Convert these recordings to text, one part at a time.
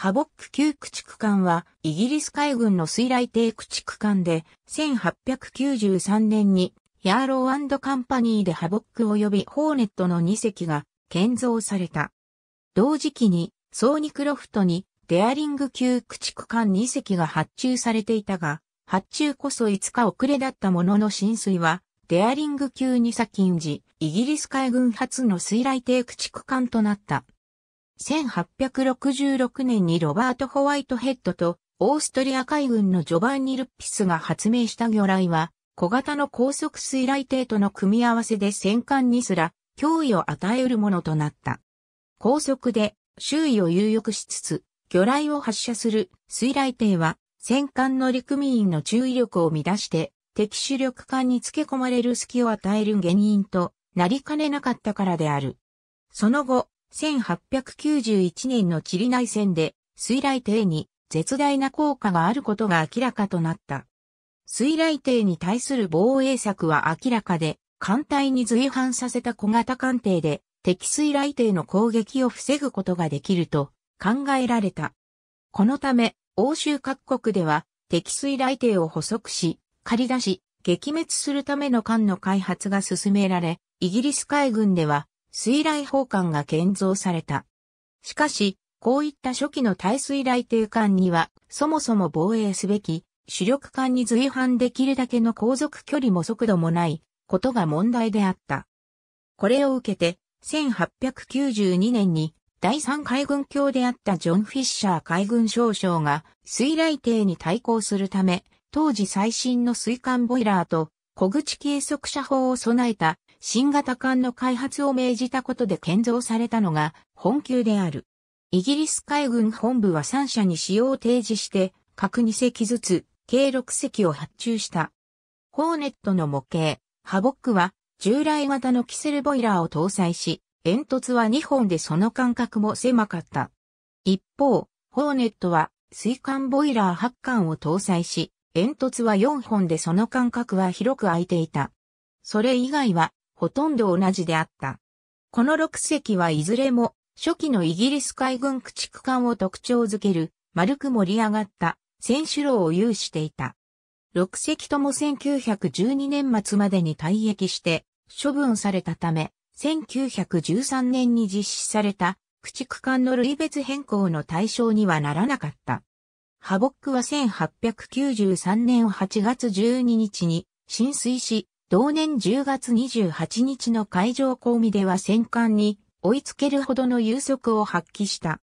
ハボック級駆逐艦は、イギリス海軍の水雷艇駆逐艦で、1893年に、ヤーローカンパニーでハボック及びホーネットの2隻が建造された。同時期に、ソーニクロフトに、デアリング級駆逐艦2隻が発注されていたが、発注こそ5日遅れだったものの浸水は、デアリング級に先んじ、イギリス海軍初の水雷艇駆逐艦となった。1866年にロバート・ホワイトヘッドとオーストリア海軍のジョバンニ・ルッピスが発明した魚雷は小型の高速水雷艇との組み合わせで戦艦にすら脅威を与えるものとなった。高速で周囲を誘抑しつつ魚雷を発射する水雷艇は戦艦の陸民員の注意力を乱して敵主力艦につけ込まれる隙を与える原因となりかねなかったからである。その後、1891年のチリ内戦で水雷艇に絶大な効果があることが明らかとなった。水雷艇に対する防衛策は明らかで、艦隊に随伴させた小型艦艇で敵水雷艇の攻撃を防ぐことができると考えられた。このため、欧州各国では敵水雷艇を捕捉し、借り出し、撃滅するための艦の開発が進められ、イギリス海軍では水雷砲艦が建造された。しかし、こういった初期の耐水雷艇艦には、そもそも防衛すべき、主力艦に随伴できるだけの航続距離も速度もない、ことが問題であった。これを受けて、1892年に、第3海軍橋であったジョン・フィッシャー海軍少将が、水雷艇に対抗するため、当時最新の水艦ボイラーと、小口計測車砲を備えた新型艦の開発を命じたことで建造されたのが本級である。イギリス海軍本部は3社に使用を提示して、各2隻ずつ、計6隻を発注した。ホーネットの模型、ハボックは、従来型のキセルボイラーを搭載し、煙突は2本でその間隔も狭かった。一方、ホーネットは水管ボイラー8管を搭載し、煙突は4本でその間隔は広く空いていた。それ以外はほとんど同じであった。この6隻はいずれも初期のイギリス海軍駆逐艦を特徴づける丸く盛り上がった選手楼を有していた。6隻とも1912年末までに退役して処分されたため、1913年に実施された駆逐艦の類別変更の対象にはならなかった。ハボックは1893年8月12日に浸水し、同年10月28日の海上公務では戦艦に追いつけるほどの有速を発揮した。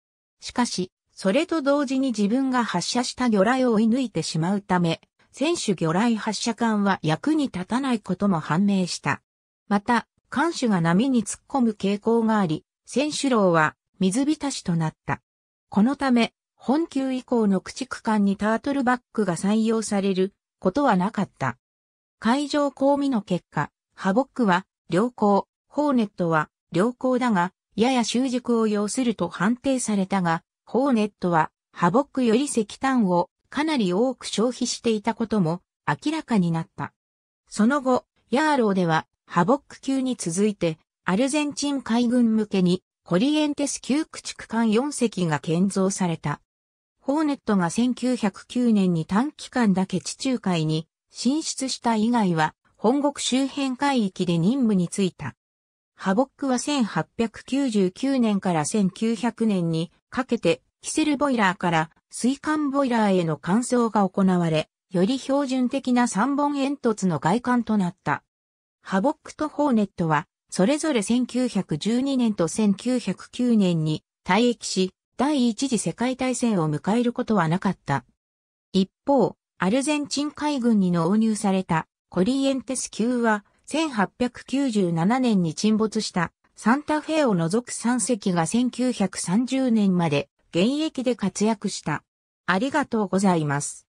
しかし、それと同時に自分が発射した魚雷を追い抜いてしまうため、選手魚雷発射艦は役に立たないことも判明した。また、艦首が波に突っ込む傾向があり、選手楼は水浸しとなった。このため、本級以降の駆逐艦にタートルバックが採用されることはなかった。海上交務の結果、ハボックは良好、ホーネットは良好だが、やや習熟を要すると判定されたが、ホーネットはハボックより石炭をかなり多く消費していたことも明らかになった。その後、ヤーローではハボック級に続いてアルゼンチン海軍向けにコリエンテス級駆逐艦4隻が建造された。ホーネットが1909年に短期間だけ地中海に進出した以外は、本国周辺海域で任務に就いた。ハボックは1899年から1900年にかけて、キセルボイラーから水管ボイラーへの換装が行われ、より標準的な3本煙突の外観となった。ハボックとホーネットは、それぞれ1912年と1909年に退役し、第一次世界大戦を迎えることはなかった。一方、アルゼンチン海軍に納入されたコリエンテス級は1897年に沈没したサンタフェを除く3隻が1930年まで現役で活躍した。ありがとうございます。